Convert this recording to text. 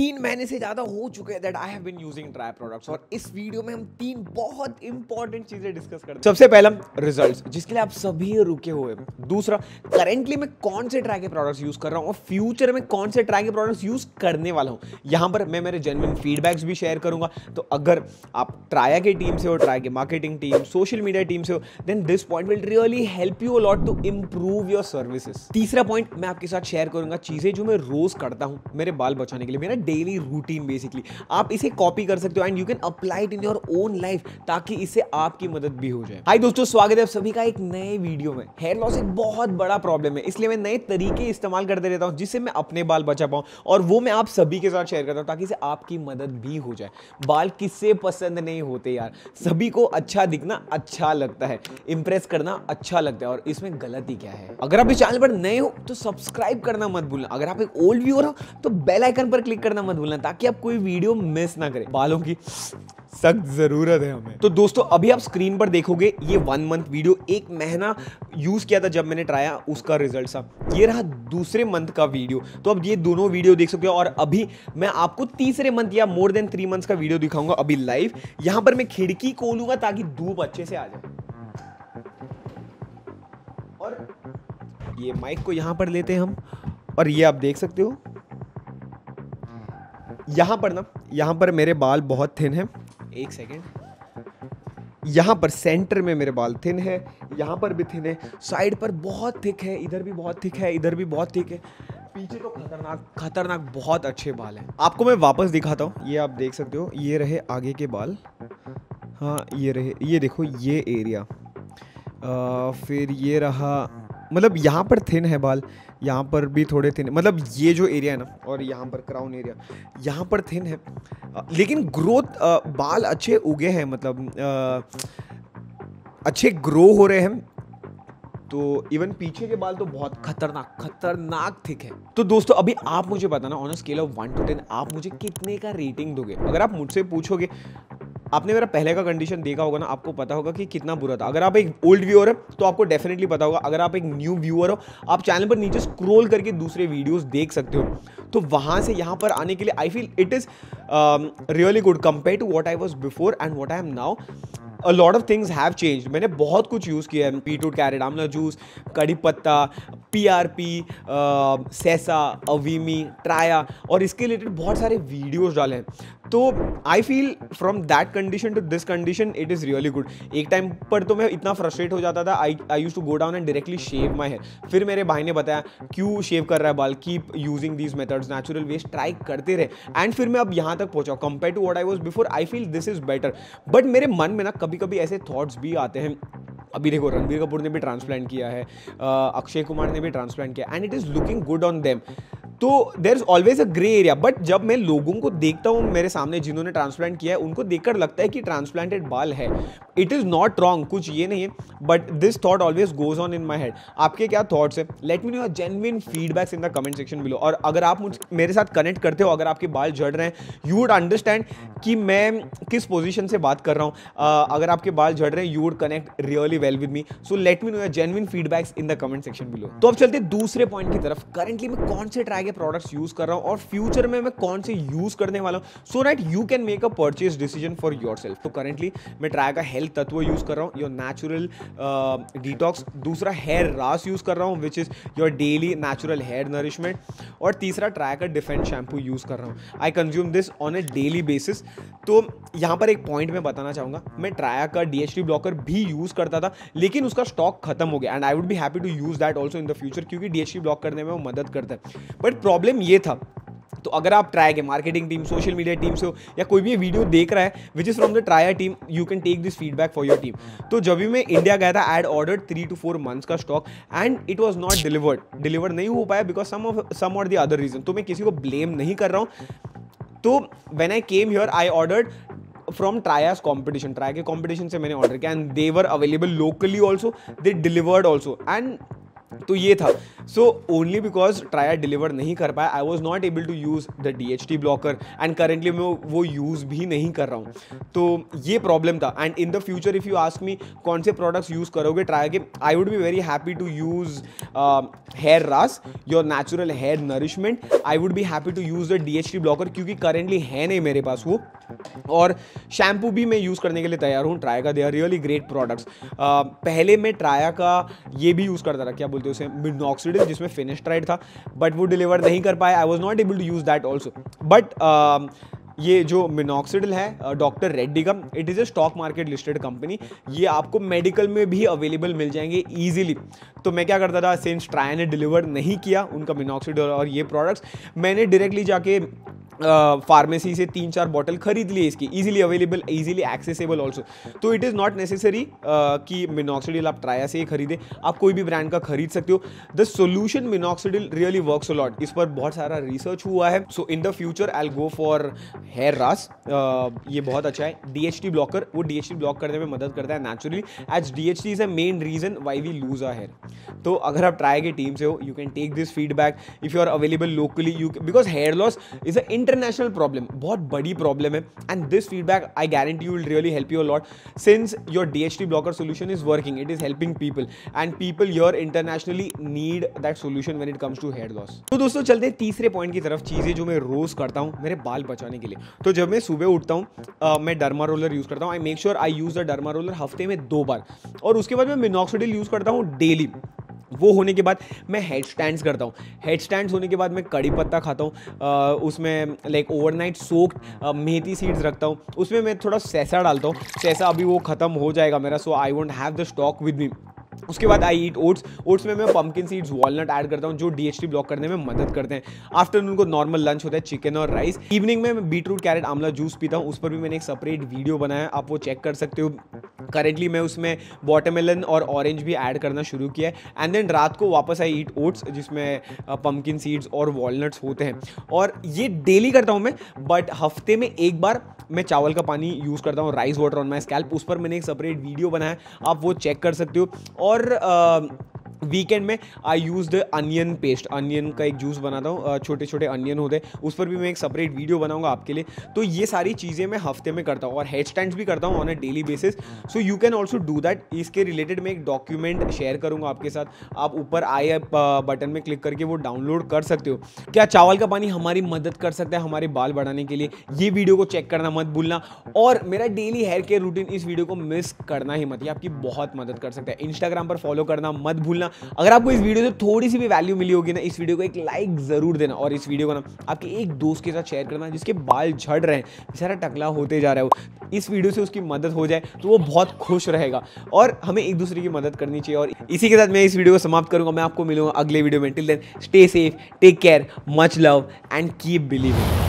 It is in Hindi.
तीन महीने से ज़्यादा हो चुके हैं that I have been using Traya products और इस वीडियो में हम तीन बहुत इंपॉर्टेंट चीज़ें डिस्कस करते हैं सबसे पहला रिजल्ट्स जिसके लिए आप सभी रुके हुए हैं दूसरा करेंटली मैं कौन से ट्राई के प्रोडक्ट्स यूज़ कर रहा हूँ और फ्यूचर में कौन से ट्राई के प्रोडक्ट्स यूज़ करने वाला हूँ यहाँ पर मैं मेरे जेनविन फीडबैक्स भी शेयर करूंगा तो अगर आप ट्राया की टीम से हो ट्राई की marketing team social media team से हो then this point will really help you a lot to improve your services तीसरा पॉइंट मैं आपके साथ शेयर करूंगा चीज़ें जो मैं रोज़ करता हूँ मेरे बाल बचाने के लिए मेरा डेली रूटीन बेसिकली आप इसे कॉपी कर सकते हो and you can apply it in your own life ताकि इससे आपकी मदद भी हो जाए हाई दोस्तों स्वागत है आप सभी का एक नए वीडियो में हेयर लॉस एक बहुत बड़ा प्रॉब्लम है इसलिए मैं नए तरीके इस्तेमाल करते रहता हूँ जिससे मैं अपने बाल बचा पाऊँ और वो मैं आप सभी के साथ शेयर करता हूँ ताकि इसे आपकी मदद भी हो जाए बाल किससे पसंद नहीं होते यार सभी को अच्छा दिखना अच्छा लगता है इंप्रेस करना अच्छा लगता है और इसमें गलती क्या है अगर आप इस चैनल पर नए हो तो सब्सक्राइब करना मत भूलना अगर आप एक ओल्ड व्यूअर हो तो बेल आइकन पर क्लिक करना करना मत भूलना ताकि आप कोई वीडियो मिस ना करें बालों की सख्त जरूरत है हमें तो दोस्तों अभी आप स्क्रीन पर देखोगे ये वन मंथ वीडियो एक महीना यूज किया था जब मैंने ट्राया उसका रिजल्ट सा ये रहा दूसरे मंथ का वीडियो तो अब ये दोनों वीडियो देख सकते हो और अभी मैं आपको तीसरे मंथ या मोर देन थ्री मंथ का वीडियो दिखाऊंगा अभी लाइव यहां पर मैं खिड़की खोलूंगा ताकि धूप अच्छे से आ जाए और ये माइक को यहां पर लेते हैं हम और ये आप देख सकते हो यहाँ पर ना यहाँ पर मेरे बाल बहुत थिन हैं एक सेकेंड यहाँ पर सेंटर में मेरे बाल थिन है यहाँ पर भी थिन है साइड पर बहुत थिक है इधर भी बहुत थिक है इधर भी बहुत थिक है पीछे तो खतरनाक खतरनाक बहुत अच्छे बाल हैं आपको मैं वापस दिखाता हूँ ये आप देख सकते हो ये रहे आगे के बाल हाँ ये रहे ये देखो ये एरिया आ, फिर ये रहा मतलब यहाँ पर थिन है बाल यहाँ पर भी थोड़े थिन मतलब ये जो एरिया है ना और यहाँ पर क्राउन एरिया यहाँ पर थिन है लेकिन ग्रोथ बाल अच्छे उगे हैं मतलब अच्छे ग्रो हो रहे हैं तो इवन पीछे के बाल तो बहुत खतरनाक खतरनाक थिक है तो दोस्तों अभी आप मुझे बताना on scale of one to ten आप मुझे कितने का रेटिंग दोगे अगर आप मुझसे पूछोगे आपने मेरा पहले का कंडीशन देखा होगा ना आपको पता होगा कि कितना बुरा था अगर आप एक ओल्ड व्यूअर है तो आपको डेफिनेटली पता होगा अगर आप एक न्यू व्यूअर हो आप चैनल पर नीचे स्क्रोल करके दूसरे वीडियोस देख सकते हो तो वहाँ से यहाँ पर आने के लिए I feel it is really good compare to what I was before and what I am now a lot of things have change मैंने बहुत कुछ यूज़ किया है पीटूट कैरेट आमला जूस कड़ी पत्ता पी आर पी सेसा अवीमी ट्राया और इसके रिलेटेड बहुत सारे वीडियोज़ डाले हैं तो I feel from that condition to this condition it is really good एक टाइम पर तो मैं इतना फ्रस्ट्रेट हो जाता था I I use to go down and directly shave my hair फिर मेरे भाई ने बताया क्यों शेव कर रहा है बाल keep using these methods natural ways try करते रहे एंड फिर मैं अब यहाँ तक पहुंचा compare to what I was before I feel this is better but मेरे मन में ना कभी कभी ऐसे थॉट्स भी आते हैं अभी देखो रणबीर कपूर ने भी ट्रांसप्लांट किया है अक्षय कुमार ने भी ट्रांसप्लांट किया and it is looking good on them तो there is always a grey area but जब मैं लोगों को देखता हूँ मेरे सामने जिन्होंने ट्रांसप्लांट किया है उनको देखकर लगता है कि ट्रांसप्लांटेड बाल है इट इज़ नॉट रॉन्ग कुछ ये नहीं है but this thought always goes on in my head आपके क्या थॉट्स है let me know genuine feedbacks in the comment section below और अगर आप मुझ मेरे साथ कनेक्ट करते हो अगर आपके बाल झड़ रहे हैं यू वुड अंडरस्टैंड कि मैं किस पोजिशन से बात कर रहा हूँ uh, अगर आपके बाल झड़ रहे हैं you would connect really well with me so let me know genuine feedbacks in the comment section below तो अब चलते दूसरे पॉइंट की तरफ करेंटली मैं कौन से ट्राई के प्रोडक्ट्स यूज़ कर रहा हूँ और फ्यूचर में मैं कौन से यूज़ करने वाला हूँ so that you can make a purchase decision for your self तो करेंटली मैं ट्राई का हेल्थ तत्व यूज़ कर रहा हूँ योर नेचुरल डिटॉक्स दूसरा हेयर रास यूज़ कर रहा हूँ which is your daily natural hair nourishment और तीसरा ट्राई का डिफेंस शैम्पू यूज़ कर रहा हूँ I consume this on a daily basis तो यहाँ पर एक पॉइंट मैं बताना चाहूँगा मैं ट्राया का डी ब्लॉकर भी यूज़ करता था लेकिन उसका स्टॉक खत्म हो गया एंड आई वुड भी happy to use that also in the future क्योंकि डी ब्लॉक करने में वो मदद करता है बट प्रॉब्लम ये था तो अगर आप ट्राई के marketing team social media team से हो या कोई भी वीडियो देख रहा है which is from the Traya team you can take this feedback for your team तो जब भी मैं इंडिया गया था had order three two four months का stock and it was not delivered deliver नहीं हो पाया बिकॉज सम ऑफ सम और द अदर रीजन तो मैं किसी को ब्लेम नहीं कर रहा हूँ तो when I came here I order from Traya's competition Traya के कॉम्पिटिशन से मैंने ऑर्डर किया and they were available locally also they delivered also and तो ये था so only because Traya deliver नहीं कर पाया I was not able to use the D H T blocker and currently मैं वो यूज़ भी नहीं कर रहा हूँ तो ये प्रॉब्लम था and in the future if you ask me कौन से प्रोडक्ट्स यूज़ करोगे ट्राया के I would be very happy to use hair Ras your natural hair nourishment I would be happy to use the D H T blocker क्योंकि करेंटली है नहीं मेरे पास वो और शैम्पू भी मैं यूज़ करने के लिए तैयार हूँ ट्राया का they are really great products पहले मैं ट्राया का ये भी यूज़ करता था क्या बोलते हैं उसे मिडनॉक्सीडिल जिसमें फिनिश ट्राइड था बट वो डिलीवर नहीं कर पाया I was not able to use that also but ये जो मिनॉक्सिडल है डॉक्टर रेड्डी का it is a stock market listed company ये आपको मेडिकल में भी अवेलेबल मिल जाएंगे ईजिली तो मैं क्या करता था सिंस ट्राया ने डिलीवर नहीं किया उनका मिनॉक्सिडल और ये प्रोडक्ट्स मैंने डायरेक्टली जाके फार्मेसी से तीन चार बॉटल खरीद लिए इसकी easily available easily accessible also तो इट इज़ नॉट नेसेसरी कि मिनोक्सीडिल आप ट्राया से ही खरीदें आप कोई भी ब्रांड का खरीद सकते हो the solution minoxidil really work a lot इस पर बहुत सारा रिसर्च हुआ है so in the future I go for hair रास ये बहुत अच्छा है डी ब्लॉकर वो डी ब्लॉक करने में मदद करता है naturally as D H T is a main reason why we lose our hair तो अगर आप ट्राई की टीम से हो you can take this feedback if you are available locally you because hair loss is a inter international problem बहुत बड़ी प्रॉब्लम है and this feedback I guarantee you will really help you lot since your D H T blocker solution is working it is helping people and people your internationally need that solution when it comes to hair loss तो दोस्तों चलते हैं तीसरे पॉइंट की तरफ चीज़ें जो मैं रोज़ करता हूँ मेरे बाल बचाने के लिए तो जब मैं सुबह उठता हूँ मैं डर्मा रोलर यूज़ करता हूँ I make sure I use the derma roller हफ्ते में दो बार और उसके बाद मैं मिनोक्सोडिल यूज़ करता हूँ डेली वो होने के बाद मैं हेड स्टैंड्स करता हूँ हेड स्टैंड्स होने के बाद मैं कड़ी पत्ता खाता हूँ उसमें like overnight soaked methi seeds रखता हूँ उसमें मैं थोड़ा सैसा डालता हूँ सैसा अभी वो ख़त्म हो जाएगा मेरा so I want have the stock with me उसके बाद आई ईट ओट्स ओट्स में मैं पम्पकिन सीड्स वॉलनट ऐड करता हूँ जो डीएचटी ब्लॉक करने में मदद करते हैं आफ्टरनून को नॉर्मल लंच होता है चिकन और राइस इवनिंग में मैं बीटरूट कैरेट आमला जूस पीता हूँ उस पर भी मैंने एक सेपरेट वीडियो बनाया आप वो चेक कर सकते हो करेंटली मैं उसमें वाटरमेलन और ऑरेंज भी ऐड करना शुरू किया है एंड देन रात को वापस आई ईट ओट्स जिसमें पम्पकिन सीड्स और वॉलनट्स होते हैं और ये डेली करता हूँ मैं बट हफ्ते में एक बार मैं चावल का पानी यूज़ करता हूँ rice water on my scalp उस पर मैंने एक सेपरेट वीडियो बनाया आप वो चेक कर सकते हो और आ, वीकेंड में I use the onion paste onion का एक जूस बनाता हूँ छोटे छोटे अनियन होते हैं उस पर भी मैं एक सेपरेट वीडियो बनाऊंगा आपके लिए तो ये सारी चीज़ें मैं हफ्ते में करता हूँ और हेड स्टैंड भी करता हूँ on a daily basis so you can also do that इसके रिलेटेड मैं एक डॉक्यूमेंट शेयर करूँगा आपके साथ आप ऊपर आई बटन में क्लिक करके वो डाउनलोड कर सकते हो क्या चावल का पानी हमारी मदद कर सकता है हमारे बाल बढ़ाने के लिए ये वीडियो को चेक करना मत भूलना और मेरा डेली हेयर केयर रूटीन इस वीडियो को मिस करना ही मत ये आपकी बहुत मदद कर सकता है इंस्टाग्राम पर फॉलो करना मत भूलना देना अगर आपको इस वीडियो से थोड़ी सी भी वैल्यू मिली होगी ना इस वीडियो को एक लाइक ज़रूर देना और इस वीडियो को ना आपके एक दोस्त के साथ शेयर करना जिसके बाल झड़ रहे हैं बेचारा टकला होते जा रहे हो इस वीडियो से उसकी मदद हो जाए तो वो बहुत खुश रहेगा और हमें एक दूसरे की मदद करनी चाहिए और इसी के साथ मैं इस वीडियो को समाप्त करूंगा मैं आपको मिलूंगा अगले वीडियो में till then stay safe take care much love and keep believing